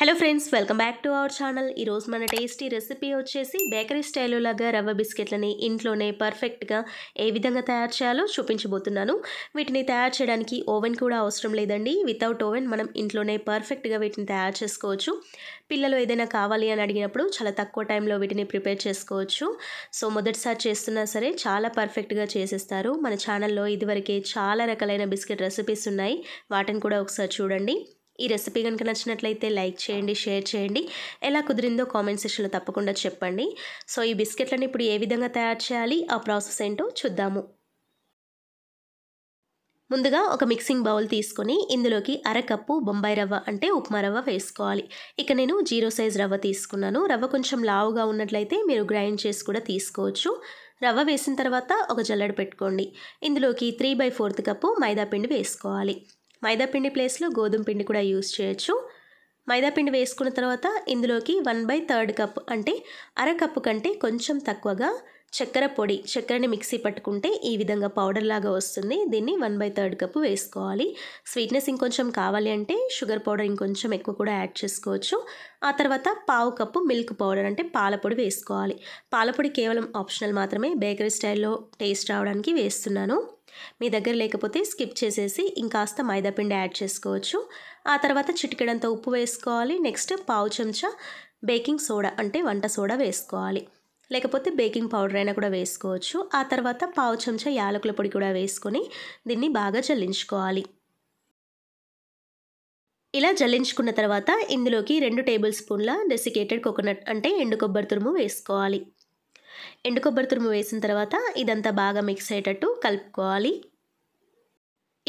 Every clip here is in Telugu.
hello friends welcome back to our channel ఈరోజు మన టేస్టీ రెసిపీ వచ్చేసి బేకరీ స్టైల్లో లాగా రవ్వ బిస్కెట్లని ఇంట్లోనే పర్ఫెక్ట్గా ఏ విధంగా తయారు చేయాలో చూపించబోతున్నాను వీటిని తయారు చేయడానికి ఓవెన్ కూడా అవసరం లేదండి వితౌట్ ఓవెన్ మనం ఇంట్లోనే పర్ఫెక్ట్గా వీటిని తయారు చేసుకోవచ్చు పిల్లలు ఏదైనా కావాలి అని అడిగినప్పుడు చాలా తక్కువ టైంలో వీటిని ప్రిపేర్ చేసుకోవచ్చు సో మొదటిసారి చేస్తున్నా సరే చాలా పర్ఫెక్ట్గా చేసేస్తారు మన ఛానల్లో ఇదివరకే చాలా రకాలైన బిస్కెట్ రెసిపీస్ ఉన్నాయి వాటిని కూడా ఒకసారి చూడండి ఈ రెసిపీ కనుక నచ్చినట్లయితే లైక్ చేయండి షేర్ చేయండి ఎలా కుదిరిందో కామెంట్ సెక్షన్లో తప్పకుండా చెప్పండి సో ఈ బిస్కెట్లను ఇప్పుడు ఏ విధంగా తయారు చేయాలి ఆ ప్రాసెస్ ఏంటో చూద్దాము ముందుగా ఒక మిక్సింగ్ బౌల్ తీసుకొని ఇందులోకి అరకప్పు బొంబాయి రవ్వ అంటే ఉప్మా రవ్వ వేసుకోవాలి ఇక నేను జీరో సైజ్ రవ్వ తీసుకున్నాను రవ్వ కొంచెం లావుగా ఉన్నట్లయితే మీరు గ్రైండ్ చేసి కూడా తీసుకోవచ్చు రవ్వ వేసిన తర్వాత ఒక జల్లడ పెట్టుకోండి ఇందులోకి three by fourth cup maida పిండి వేసుకోవాలి మైదాపిండి ప్లేస్లో గోధుమ పిండి కూడా యూజ్ చేయొచ్చు మైదాపిండి వేసుకున్న తర్వాత ఇందులోకి వన్ బై థర్డ్ కప్ అంటే అర కప్పు కంటే కొంచెం తక్కువగా చక్కెర పొడి చక్కెరని మిక్సీ పట్టుకుంటే ఈ విధంగా పౌడర్ లాగా వస్తుంది దీన్ని వన్ బై థర్డ్ కప్పు వేసుకోవాలి స్వీట్నెస్ ఇంకొంచెం కావాలి అంటే షుగర్ పౌడర్ ఇంకొంచెం ఎక్కువ కూడా యాడ్ చేసుకోవచ్చు ఆ తర్వాత పావు కప్పు మిల్క్ పౌడర్ అంటే పాలపొడి వేసుకోవాలి పాలపొడి కేవలం ఆప్షనల్ మాత్రమే బేకరీ స్టైల్లో టేస్ట్ రావడానికి వేస్తున్నాను మీ దగ్గర లేకపోతే స్కిప్ చేసేసి ఇంకాస్త మైదాపిండి యాడ్ చేసుకోవచ్చు ఆ తర్వాత చిటికెడంత ఉప్పు వేసుకోవాలి నెక్స్ట్ పావు చెంచా బేకింగ్ సోడా అంటే వంట సోడా వేసుకోవాలి లేకపోతే బేకింగ్ పౌడర్ అయినా కూడా వేసుకోవచ్చు ఆ తర్వాత పావు చెంచా యాలకుల పొడి కూడా వేసుకొని దీన్ని బాగా చల్లించుకోవాలి ఇలా జల్లించుకున్న తర్వాత ఇందులోకి రెండు టేబుల్ స్పూన్ల డెసికేటెడ్ కోకోనట్ అంటే ఎండు కొబ్బరి తురుము వేసుకోవాలి ఎండు కొబ్బరి తురుము వేసిన తర్వాత ఇదంతా బాగా మిక్స్ అయ్యేటట్టు కలుపుకోవాలి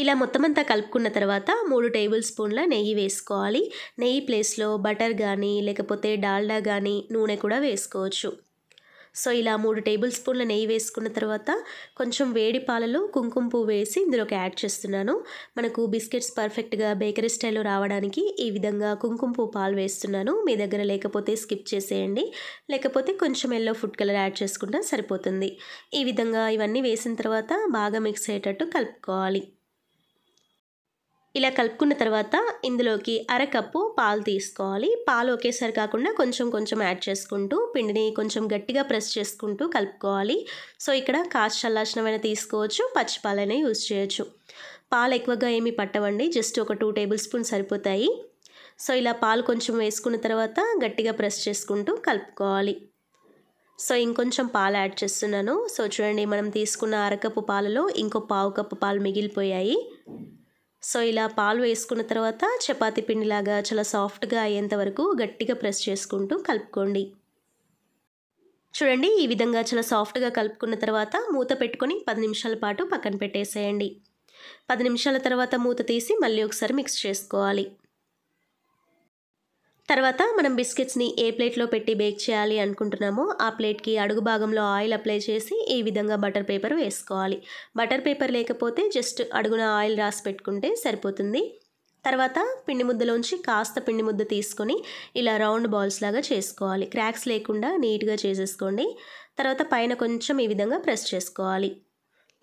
ఇలా మొత్తం అంతా కలుపుకున్న తర్వాత మూడు టేబుల్ స్పూన్ల నెయ్యి వేసుకోవాలి నెయ్యి ప్లేస్లో బటర్ కానీ లేకపోతే డాల్డా కానీ నూనె కూడా వేసుకోవచ్చు సో ఇలా మూడు టేబుల్ స్పూన్ల నెయ్యి వేసుకున్న తర్వాత కొంచెం వేడి పాలలో కుంకుమ పువ్వు వేసి ఇందులోకి యాడ్ చేస్తున్నాను మనకు బిస్కెట్స్ పర్ఫెక్ట్గా బేకరీ స్టైల్లో రావడానికి ఈ విధంగా కుంకుమ పువ్వు పాలు వేస్తున్నాను మీ దగ్గర లేకపోతే స్కిప్ చేసేయండి లేకపోతే కొంచెం ఎల్లో ఫుడ్ కలర్ యాడ్ చేసుకుంటే సరిపోతుంది ఈ విధంగా ఇవన్నీ వేసిన తర్వాత బాగా మిక్స్ అయ్యేటట్టు కలుపుకోవాలి ఇలా కలుపుకున్న తర్వాత ఇందులోకి అరకప్పు పాలు తీసుకోవాలి పాలు ఒకేసారి కాకుండా కొంచెం కొంచెం యాడ్ చేసుకుంటూ పిండిని కొంచెం గట్టిగా ప్రెస్ చేసుకుంటూ కలుపుకోవాలి సో ఇక్కడ కాచి చల్లాసినమైన తీసుకోవచ్చు పచ్చిపాలైనా యూజ్ చేయొచ్చు పాలు ఎక్కువగా ఏమీ పట్టవండి జస్ట్ ఒక టూ టేబుల్ స్పూన్ సరిపోతాయి సో ఇలా పాలు కొంచెం వేసుకున్న తర్వాత గట్టిగా ప్రెస్ చేసుకుంటూ కలుపుకోవాలి సో ఇంకొంచెం పాలు యాడ్ చేస్తున్నాను సో చూడండి మనం తీసుకున్న అరకప్పు పాలలో ఇంకో పావు కప్పు పాలు మిగిలిపోయాయి సో ఇలా పాలు వేసుకున్న తర్వాత చపాతీ పిండిలాగా చాలా సాఫ్ట్గా అయ్యేంత వరకు గట్టిగా ప్రెస్ చేసుకుంటూ కలుపుకోండి చూడండి ఈ విధంగా చాలా సాఫ్ట్గా కలుపుకున్న తర్వాత మూత పెట్టుకొని పది నిమిషాల పాటు పక్కన పెట్టేసేయండి పది నిమిషాల తర్వాత మూత తీసి మళ్ళీ ఒకసారి మిక్స్ చేసుకోవాలి తర్వాత మనం బిస్కెట్స్ని ఏ ప్లేట్లో పెట్టి బేక్ చేయాలి అనుకుంటున్నామో ఆ ప్లేట్కి అడుగు భాగంలో ఆయిల్ అప్లై చేసి ఈ విధంగా బటర్ పేపర్ వేసుకోవాలి బటర్ పేపర్ లేకపోతే జస్ట్ అడుగున ఆయిల్ రాసి పెట్టుకుంటే సరిపోతుంది తర్వాత పిండి ముద్దలోంచి కాస్త పిండి ముద్ద తీసుకొని ఇలా రౌండ్ బాల్స్ లాగా చేసుకోవాలి క్రాక్స్ లేకుండా నీట్గా చేసేసుకోండి తర్వాత పైన కొంచెం ఈ విధంగా ప్రెస్ చేసుకోవాలి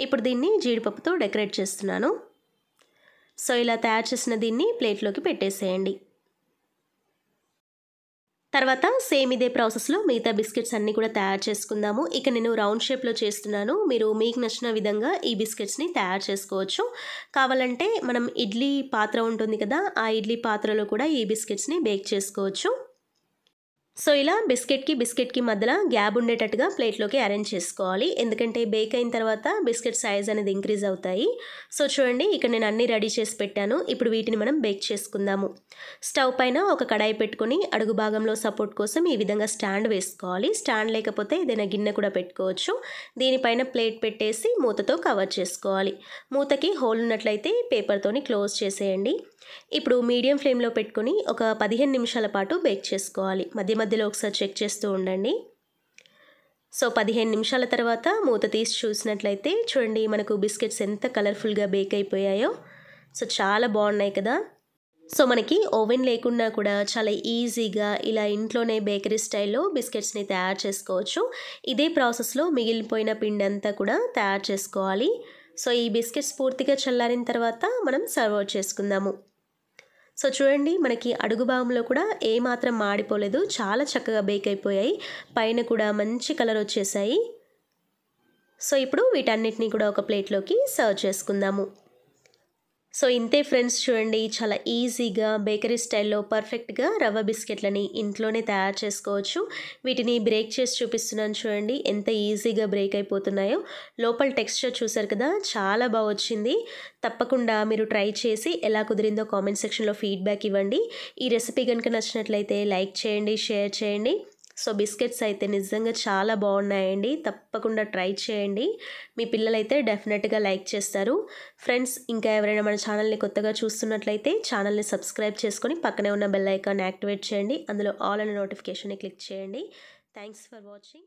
ఇప్పుడు దీన్ని జీడిపప్పుతో డెకరేట్ చేస్తున్నాను సో ఇలా తయారు చేసిన దీన్ని ప్లేట్లోకి పెట్టేసేయండి తర్వాత సేమ్ ఇదే ప్రాసెస్లో మిగతా బిస్కెట్స్ అన్నీ కూడా తయారు చేసుకుందాము ఇక నేను రౌండ్ షేప్లో చేస్తున్నాను మీరు మీకు నచ్చిన విధంగా ఈ బిస్కెట్స్ని తయారు చేసుకోవచ్చు కావాలంటే మనం ఇడ్లీ పాత్ర ఉంటుంది కదా ఆ ఇడ్లీ పాత్రలో కూడా ఈ బిస్కెట్స్ని బేక్ చేసుకోవచ్చు సో ఇలా బిస్కెట్కి బిస్కెట్కి మధ్యలో గ్యాప్ ఉండేటట్టుగా ప్లేట్లోకి అరేంజ్ చేసుకోవాలి ఎందుకంటే బేక్ అయిన తర్వాత బిస్కెట్ సైజ్ అనేది ఇంక్రీజ్ అవుతాయి సో చూడండి ఇక్కడ నేను అన్నీ రెడీ చేసి పెట్టాను ఇప్పుడు వీటిని మనం బేక్ చేసుకుందాము స్టవ్ పైన ఒక కడాయి పెట్టుకొని అడుగు భాగంలో సపోర్ట్ కోసం ఈ విధంగా స్టాండ్ వేసుకోవాలి స్టాండ్ లేకపోతే ఏదైనా గిన్నె కూడా పెట్టుకోవచ్చు దీనిపైన ప్లేట్ పెట్టేసి మూతతో కవర్ చేసుకోవాలి మూతకి హోల్ ఉన్నట్లయితే పేపర్తోని క్లోజ్ చేసేయండి ఇప్పుడు మీడియం ఫ్లేమ్లో పెట్టుకొని ఒక పదిహేను నిమిషాల పాటు బేక్ చేసుకోవాలి మధ్య మధ్యలో ఒకసారి చెక్ చేస్తూ ఉండండి సో పదిహేను నిమిషాల తర్వాత మూత తీసి చూసినట్లయితే చూడండి మనకు బిస్కెట్స్ ఎంత కలర్ఫుల్గా బేక్ అయిపోయాయో సో చాలా బాగున్నాయి కదా సో మనకి ఓవెన్ లేకున్నా కూడా చాలా ఈజీగా ఇలా ఇంట్లోనే బేకరీ స్టైల్లో బిస్కెట్స్ని తయారు చేసుకోవచ్చు ఇదే ప్రాసెస్లో మిగిలిపోయిన పిండి అంతా కూడా తయారు చేసుకోవాలి సో ఈ బిస్కెట్స్ పూర్తిగా చల్లారిన తర్వాత మనం సర్వ్ చేసుకుందాము సో చూడండి మనకి అడుగు భాగంలో కూడా ఏమాత్రం మాడిపోలేదు చాలా చక్కగా బేక్ అయిపోయాయి పైన కూడా మంచి కలర్ వచ్చేసాయి సో ఇప్పుడు వీటన్నిటిని కూడా ఒక ప్లేట్లోకి సర్వ్ చేసుకుందాము సో ఇంతే ఫ్రెండ్స్ చూడండి చాలా ఈజీగా బేకరీ స్టైల్లో పర్ఫెక్ట్గా రవ్వ బిస్కెట్లని ఇంట్లోనే తయారు చేసుకోవచ్చు వీటిని బ్రేక్ చేసి చూపిస్తున్నాను చూడండి ఎంత ఈజీగా బ్రేక్ అయిపోతున్నాయో లోపల టెక్స్చర్ చూసారు కదా చాలా బాగా వచ్చింది తప్పకుండా మీరు ట్రై చేసి ఎలా కుదిరిందో కామెంట్ సెక్షన్లో ఫీడ్బ్యాక్ ఇవ్వండి ఈ రెసిపీ కనుక నచ్చినట్లయితే లైక్ చేయండి షేర్ చేయండి సో బిస్కెట్స్ అయితే నిజంగా చాలా బాగున్నాయండి తప్పకుండా ట్రై చేయండి మీ పిల్లలైతే డెఫినెట్గా లైక్ చేస్తారు ఫ్రెండ్స్ ఇంకా ఎవరైనా మన ఛానల్ని కొత్తగా చూస్తున్నట్లయితే ఛానల్ని సబ్స్క్రైబ్ చేసుకొని పక్కనే ఉన్న బెల్ ఐకాన్ యాక్టివేట్ చేయండి అందులో ఆల్ అండ్ నోటిఫికేషన్ని క్లిక్ చేయండి థ్యాంక్స్ ఫర్ వాచింగ్